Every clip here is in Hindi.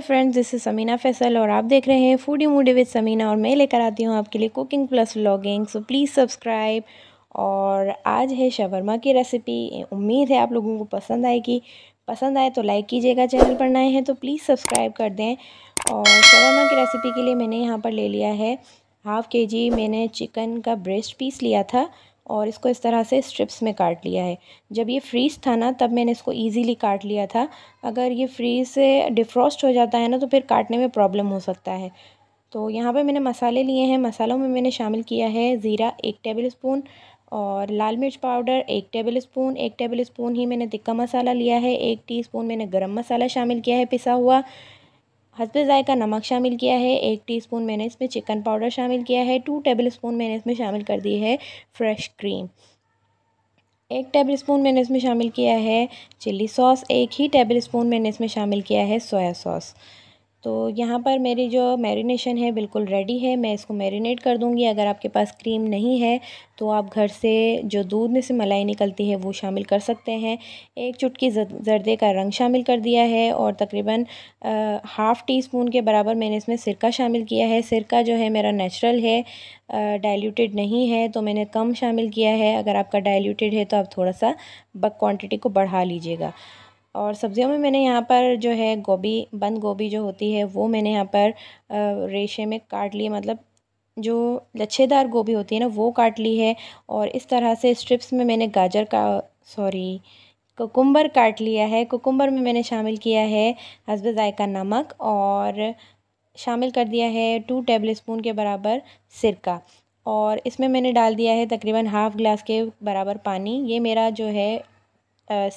hello friends this is Sameena Faisal और आप देख रहे हैं फूडी मूडी विद समीना और मैं लेकर आती हूँ आपके लिए cooking plus vlogging so please subscribe और आज है शवरमा की रेसिपी उम्मीद है आप लोगों को पसंद आएगी पसंद आए तो लाइक कीजिएगा चैनल पर नए हैं तो प्लीज़ सब्सक्राइब कर दें और शवरमा की रेसिपी के लिए मैंने यहाँ पर ले लिया है हाफ़ के जी मैंने चिकन का ब्रेस्ट पीस लिया था और इसको इस तरह से स्ट्रिप्स में काट लिया है जब ये फ्रीज़ था ना तब मैंने इसको इजीली काट लिया था अगर ये फ्रीज़ से डिफ्रॉस्ट हो जाता है ना तो फिर काटने में प्रॉब्लम हो सकता है तो यहाँ पे मैंने मसाले लिए हैं मसालों में मैंने शामिल किया है ज़ीरा एक टेबल स्पून और लाल मिर्च पाउडर एक टेबल स्पून एक टेबल स्पून ही मैंने तिक्का मसाला लिया है एक टी मैंने गर्म मसाला शामिल किया है पिसा हुआ हंसबे ज़ायका नमक शामिल किया है एक टीस्पून मैंने इसमें चिकन पाउडर शामिल किया है टू टेबल स्पून मैंने इसमें शामिल कर दी है फ्रेश क्रीम एक टेबल स्पून मैंने इसमें शामिल किया है चिल्ली सॉस एक ही टेबल स्पून मैंने इसमें शामिल किया है सोया सॉस तो यहाँ पर मेरी जो मैरिनेशन है बिल्कुल रेडी है मैं इसको मैरिनेट कर दूँगी अगर आपके पास क्रीम नहीं है तो आप घर से जो दूध में से मलाई निकलती है वो शामिल कर सकते हैं एक चुटकी जर्दे का रंग शामिल कर दिया है और तकरीबन हाफ़ टी स्पून के बराबर मैंने इसमें सिरका शामिल किया है सिरका जो है मेरा नेचुरल है डायल्यूटेड नहीं है तो मैंने कम शामिल किया है अगर आपका डायल्यूटेड है तो आप थोड़ा सा बक क्वान्टिटी को बढ़ा लीजिएगा और सब्ज़ियों में मैंने यहाँ पर जो है गोभी बंद गोभी जो होती है वो मैंने यहाँ पर रेशे में काट लिए मतलब जो लच्छेदार गोभी होती है ना वो काट ली है और इस तरह से स्ट्रिप्स में मैंने गाजर का सॉरी कुकुम्बर काट लिया है कुकुम्बर में मैंने शामिल किया है हसब जायका नमक और शामिल कर दिया है टू टेबल स्पून के बराबर सिरका और इसमें मैंने डाल दिया है तकरीबन हाफ़ ग्लास के बराबर पानी ये मेरा जो है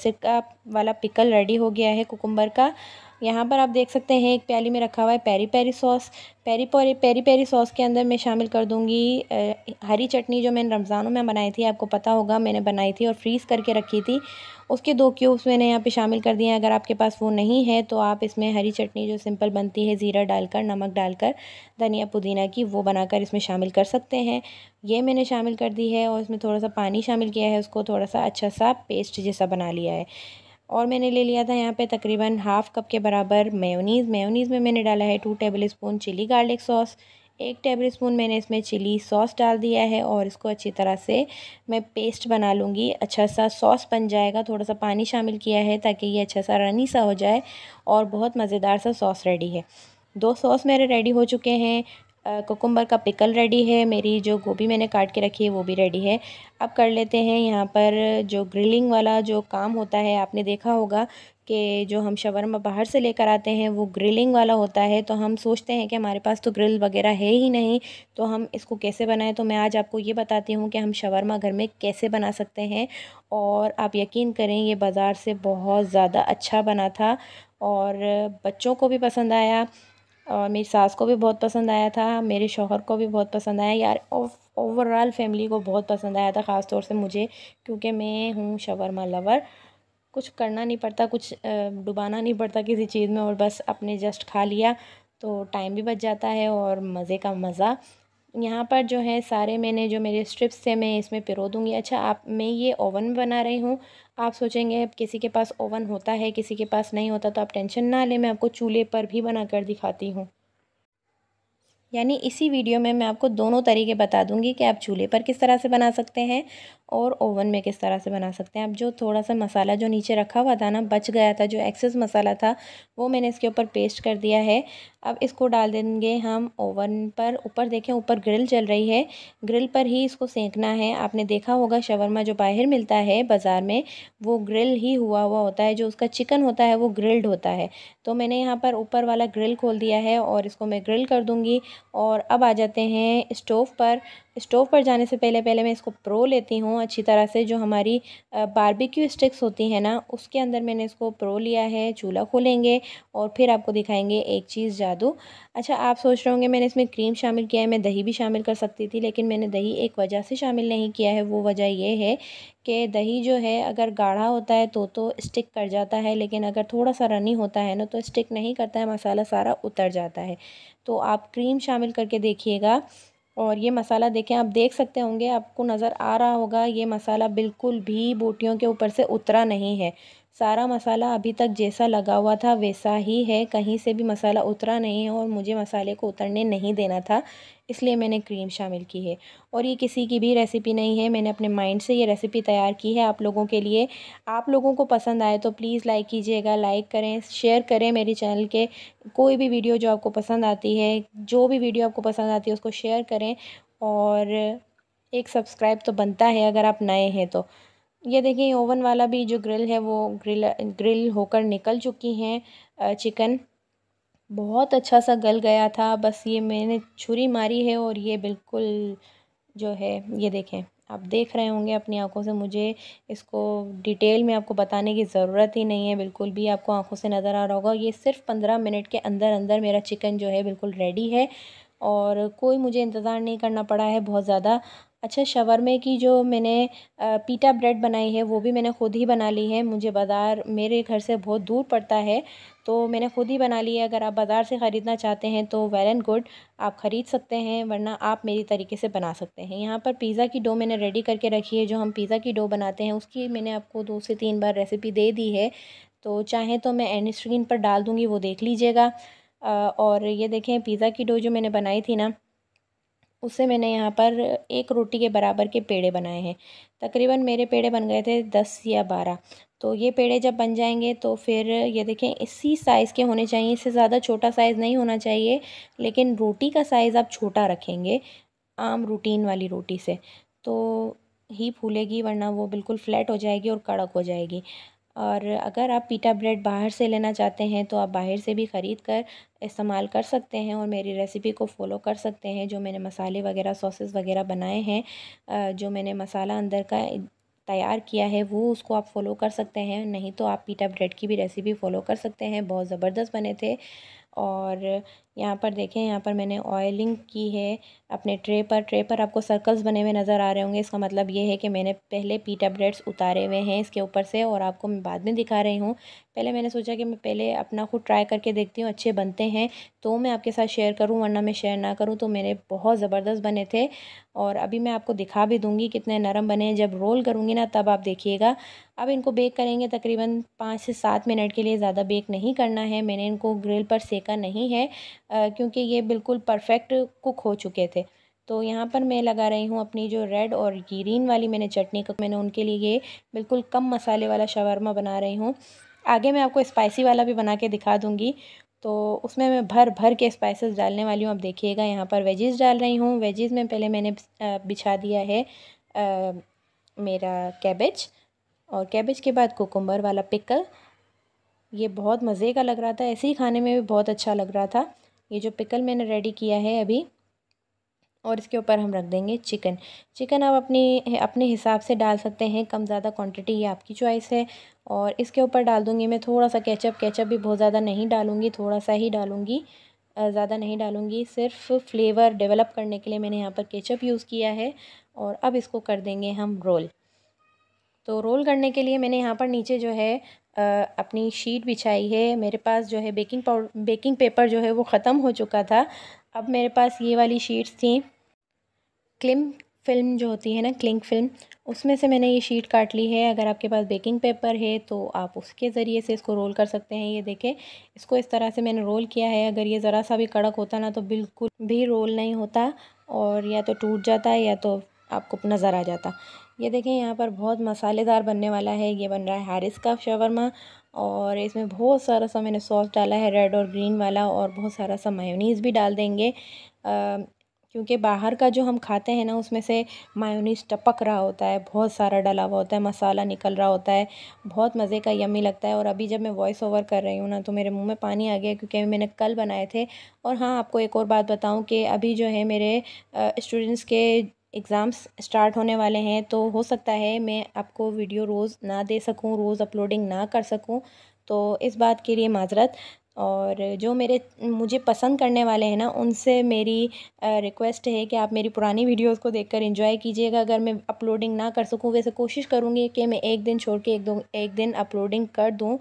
सिरका वाला पिकल रेडी हो गया है कुकुम्बर का यहाँ पर आप देख सकते हैं एक प्याली में रखा हुआ है peri peri sauce peri peri peri peri sauce के अंदर मैं शामिल कर दूँगी हरी चटनी जो मैंने रमज़ानों में बनाई थी आपको पता होगा मैंने बनाई थी और फ्रीज़ करके रखी थी उसके दो क्यूब्स मैंने यहाँ पे शामिल कर दिए हैं अगर आपके पास वो नहीं है तो आप इसमें हरी चटनी जो सिंपल बनती है ज़ीरा डालकर नमक डालकर धनिया पुदीना की वो बनाकर इसमें शामिल कर सकते हैं ये मैंने शामिल कर दी है और इसमें थोड़ा सा पानी शामिल किया है उसको थोड़ा सा अच्छा सा पेस्ट जैसा बना लिया है और मैंने ले लिया था यहाँ पे तकरीबन हाफ़ कप के बराबर मेयोनीज़ मेयोनीज़ में मैंने डाला है two tablespoon chilli garlic sauce एक टेबल स्पून मैंने इसमें चिली सॉस डाल दिया है और इसको अच्छी तरह से मैं पेस्ट बना लूँगी अच्छा सा सॉस बन जाएगा थोड़ा सा पानी शामिल किया है ताकि ये अच्छा सा रनी सा हो जाए और बहुत मज़ेदार सा सॉस रेडी है दो सॉस मेरे रेडी हो चुके हैं कोकुम्बर का पिकल रेडी है मेरी जो गोभी मैंने काट के रखी है वो भी रेडी है अब कर लेते हैं यहाँ पर जो ग्रिलिंग वाला जो काम होता है आपने देखा होगा कि जो हम शवरमा बाहर से लेकर आते हैं वो ग्रिलिंग वाला होता है तो हम सोचते हैं कि हमारे पास तो ग्रिल वगैरह है ही नहीं तो हम इसको कैसे बनाएं तो मैं आज आपको ये बताती हूँ कि हम शवरमा घर में कैसे बना सकते हैं और आप यकीन करें ये बाज़ार से बहुत ज़्यादा अच्छा बना था और बच्चों को भी पसंद आया और मेरी सास को भी बहुत पसंद आया था मेरे शोहर को भी बहुत पसंद आया यार ओवरऑल फैमिली को बहुत पसंद आया था ख़ास तौर से मुझे क्योंकि मैं हूँ शवरमा लवर कुछ करना नहीं पड़ता कुछ डुबाना नहीं पड़ता किसी चीज़ में और बस अपने जस्ट खा लिया तो टाइम भी बच जाता है और मज़े का मज़ा यहाँ पर जो है सारे मैंने जो मेरे स्ट्रिप्स थे मैं इसमें पिरो दूँगी अच्छा आप मैं ये ओवन बना रही हूँ आप सोचेंगे किसी के पास ओवन होता है किसी के पास नहीं होता तो आप टेंशन ना लें मैं आपको चूल्हे पर भी बना कर दिखाती हूँ यानी इसी वीडियो में मैं आपको दोनों तरीके बता दूंगी कि आप चूल्हे पर किस तरह से बना सकते हैं और ओवन में किस तरह से बना सकते हैं अब जो थोड़ा सा मसाला जो नीचे रखा हुआ था ना बच गया था जो एक्सेस मसाला था वो मैंने इसके ऊपर पेस्ट कर दिया है अब इसको डाल देंगे हम ओवन पर ऊपर देखें ऊपर ग्रिल चल रही है ग्रिल पर ही इसको सेंकना है आपने देखा होगा शवरमा जो बाहर मिलता है बाज़ार में वो ग्रिल ही हुआ हुआ होता है जो उसका चिकन होता है वो ग्रिल्ड होता है तो मैंने यहाँ पर ऊपर वाला ग्रिल खोल दिया है और इसको मैं ग्रिल कर दूँगी और अब आ जाते हैं स्टोव पर स्टोव पर जाने से पहले पहले मैं इसको प्रो लेती हूँ अच्छी तरह से जो हमारी बारबेक्यू स्टिक्स होती हैं ना उसके अंदर मैंने इसको प्रो लिया है चूल्हा खोलेंगे और फिर आपको दिखाएंगे एक चीज़ जादू अच्छा आप सोच रहे होंगे मैंने इसमें क्रीम शामिल किया है मैं दही भी शामिल कर सकती थी लेकिन मैंने दही एक वजह से शामिल नहीं किया है वो वजह यह है कि दही जो है अगर गाढ़ा होता है तो तो स्टिक कर जाता है लेकिन अगर थोड़ा सा रनी होता है ना तो स्टिक नहीं करता है मसाला सारा उतर जाता है तो आप क्रीम शामिल करके देखिएगा और ये मसाला देखें आप देख सकते होंगे आपको नज़र आ रहा होगा ये मसाला बिल्कुल भी बोटियों के ऊपर से उतरा नहीं है सारा मसाला अभी तक जैसा लगा हुआ था वैसा ही है कहीं से भी मसाला उतरा नहीं है और मुझे मसाले को उतरने नहीं देना था इसलिए मैंने क्रीम शामिल की है और ये किसी की भी रेसिपी नहीं है मैंने अपने माइंड से ये रेसिपी तैयार की है आप लोगों के लिए आप लोगों को पसंद आए तो प्लीज़ लाइक कीजिएगा लाइक करें शेयर करें मेरे चैनल के कोई भी वीडियो जो आपको पसंद आती है जो भी वीडियो आपको पसंद आती है उसको शेयर करें और एक सब्सक्राइब तो बनता है अगर आप नए हैं तो ये देखिए ओवन वाला भी जो ग्रिल है वो ग्रिल ग्रिल होकर निकल चुकी हैं चिकन बहुत अच्छा सा गल गया था बस ये मैंने छुरी मारी है और ये बिल्कुल जो है ये देखें आप देख रहे होंगे अपनी आंखों से मुझे इसको डिटेल में आपको बताने की ज़रूरत ही नहीं है बिल्कुल भी आपको आंखों से नज़र आ रहा होगा ये सिर्फ पंद्रह मिनट के अंदर अंदर मेरा चिकन जो है बिल्कुल रेडी है और कोई मुझे इंतज़ार नहीं करना पड़ा है बहुत ज़्यादा अच्छा शवरमे की जो मैंने पीटा ब्रेड बनाई है वो भी मैंने ख़ुद ही बना ली है मुझे बाज़ार मेरे घर से बहुत दूर पड़ता है तो मैंने ख़ुद ही बना ली है अगर आप बाज़ार से ख़रीदना चाहते हैं तो वेल एंड गुड आप ख़रीद सकते हैं वरना आप मेरी तरीके से बना सकते हैं यहाँ पर पिज़्ज़ा की डो मैंने रेडी करके रखी है जो हम पिज़्ज़ा की डो बनाते हैं उसकी मैंने आपको दो से तीन बार रेसिपी दे दी है तो चाहें तो मैं एंड स्क्रीन पर डाल दूँगी वो देख लीजिएगा और ये देखें पिज़्ज़ा की डो जो मैंने बनाई थी ना उससे मैंने यहाँ पर एक रोटी के बराबर के पेड़े बनाए हैं तकरीबन मेरे पेड़े बन गए थे दस या बारह तो ये पेड़े जब बन जाएंगे तो फिर ये देखें इसी साइज़ के होने चाहिए इससे ज़्यादा छोटा साइज़ नहीं होना चाहिए लेकिन रोटी का साइज़ आप छोटा रखेंगे आम रूटीन वाली रोटी से तो ही फूलेगी वरना वो बिल्कुल फ्लैट हो जाएगी और कड़क हो जाएगी और अगर आप पीटा ब्रेड बाहर से लेना चाहते हैं तो आप बाहर से भी ख़रीद कर इस्तेमाल कर सकते हैं और मेरी रेसिपी को फ़ॉलो कर सकते हैं जो मैंने मसाले वगैरह सॉसेस वगैरह बनाए हैं जो मैंने मसाला अंदर का तैयार किया है वो उसको आप फॉलो कर सकते हैं नहीं तो आप पीटा ब्रेड की भी रेसिपी फ़ॉलो कर सकते हैं बहुत ज़बरदस्त बने थे और यहाँ पर देखें यहाँ पर मैंने ऑयलिंग की है अपने ट्रे पर ट्रे पर आपको सर्कल्स बने हुए नज़र आ रहे होंगे इसका मतलब ये है कि मैंने पहले पीटा ब्रेड्स उतारे हुए हैं इसके ऊपर से और आपको मैं बाद में दिखा रही हूँ पहले मैंने सोचा कि मैं पहले अपना खुद ट्राई करके देखती हूँ अच्छे बनते हैं तो मैं आपके साथ शेयर करूँ वरना मैं शेयर ना करूँ तो मेरे बहुत ज़बरदस्त बने थे और अभी मैं आपको दिखा भी दूँगी कितने नरम बने हैं जब रोल करूँगी ना तब आप देखिएगा अब इनको बेक करेंगे तकरीबन पाँच से सात मिनट के लिए ज़्यादा बेक नहीं करना है मैंने इनको ग्रिल पर सेका नहीं है क्योंकि ये बिल्कुल परफेक्ट कुक हो चुके थे तो यहाँ पर मैं लगा रही हूँ अपनी जो रेड और ग्रीन वाली मैंने चटनी का मैंने उनके लिए ये बिल्कुल कम मसाले वाला शवरमा बना रही हूँ आगे मैं आपको स्पाइसी वाला भी बना के दिखा दूँगी तो उसमें मैं भर भर के स्पाइसेस डालने वाली हूँ आप देखिएगा यहाँ पर वेजेस डाल रही हूँ वेजेस में पहले मैंने बिछा दिया है आ, मेरा कैबेज और कैबेज के बाद कोकुम्बर वाला पिकल ये बहुत मज़े का लग रहा था ऐसे ही खाने में भी बहुत अच्छा लग रहा था ये जो पिकल मैंने रेडी किया है अभी और इसके ऊपर हम रख देंगे चिकन चिकन आप अपनी अपने हिसाब से डाल सकते हैं कम ज़्यादा क्वांटिटी ये आपकी चॉइस है और इसके ऊपर डाल दूँगी मैं थोड़ा सा केचप केचप भी बहुत ज़्यादा नहीं डालूँगी थोड़ा सा ही डालूँगी ज़्यादा नहीं डालूँगी सिर्फ फ्लेवर डेवलप करने के लिए मैंने यहाँ पर केचप यूज़ किया है और अब इसको कर देंगे हम रोल तो रोल करने के लिए मैंने यहाँ पर नीचे जो है अपनी शीट बिछाई है मेरे पास जो है बेकिंग पाउडर बेकिंग पेपर जो है वो ख़त्म हो चुका था अब मेरे पास ये वाली शीट्स थी क्लिम फिल्म जो होती है ना क्लिंक फिल्म उसमें से मैंने ये शीट काट ली है अगर आपके पास बेकिंग पेपर है तो आप उसके ज़रिए से इसको रोल कर सकते हैं ये देखें इसको इस तरह से मैंने रोल किया है अगर ये ज़रा सा भी कड़क होता ना तो बिल्कुल भी रोल नहीं होता और या तो टूट जाता है या तो आपको नज़र आ जाता ये देखें यहाँ पर बहुत मसालेदार बनने वाला है ये बन रहा है हारिस का शवरमा और इसमें बहुत सारा सा मैंने सॉस डाला है रेड और ग्रीन वाला और बहुत सारा सा मायोनीज़ भी डाल देंगे आ, क्योंकि बाहर का जो हम खाते हैं ना उसमें से मायोनीस टपक रहा होता है बहुत सारा डला हुआ होता है मसाला निकल रहा होता है बहुत मज़े का यमी लगता है और अभी जब मैं वॉइस ओवर कर रही हूँ ना तो मेरे मुंह में पानी आ गया क्योंकि मैंने कल बनाए थे और हाँ आपको एक और बात बताऊँ कि अभी जो है मेरे स्टूडेंट्स के एग्ज़ाम्स स्टार्ट होने वाले हैं तो हो सकता है मैं आपको वीडियो रोज़ ना दे सकूँ रोज़ अपलोडिंग ना कर सकूँ तो इस बात के लिए माजरत और जो मेरे मुझे पसंद करने वाले हैं ना उनसे मेरी रिक्वेस्ट है कि आप मेरी पुरानी वीडियोस को देखकर इंजॉय कीजिएगा अगर मैं अपलोडिंग ना कर सकूँ वैसे कोशिश करूँगी कि मैं एक दिन छोड़ के एक दो एक दिन अपलोडिंग कर दूँ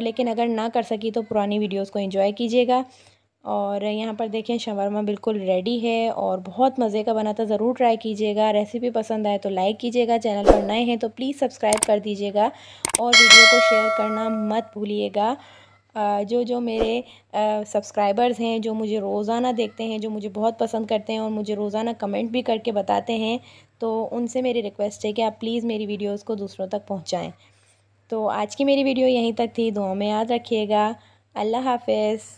लेकिन अगर ना कर सकी तो पुरानी वीडियोस को इंजॉय कीजिएगा और यहाँ पर देखें शवरमा बिल्कुल रेडी है और बहुत मज़े का बना था ज़रूर ट्राई कीजिएगा रेसिपी पसंद आए तो लाइक कीजिएगा चैनल पर नए हैं तो प्लीज़ सब्सक्राइब कर दीजिएगा और वीडियो को शेयर करना मत भूलिएगा जो जो मेरे सब्सक्राइबर्स हैं जो मुझे रोज़ाना देखते हैं जो मुझे बहुत पसंद करते हैं और मुझे रोज़ाना कमेंट भी करके बताते हैं तो उनसे मेरी रिक्वेस्ट है कि आप प्लीज़ मेरी वीडियोस को दूसरों तक पहुंचाएं तो आज की मेरी वीडियो यहीं तक थी दुआ में याद रखिएगा अल्लाह हाफिज़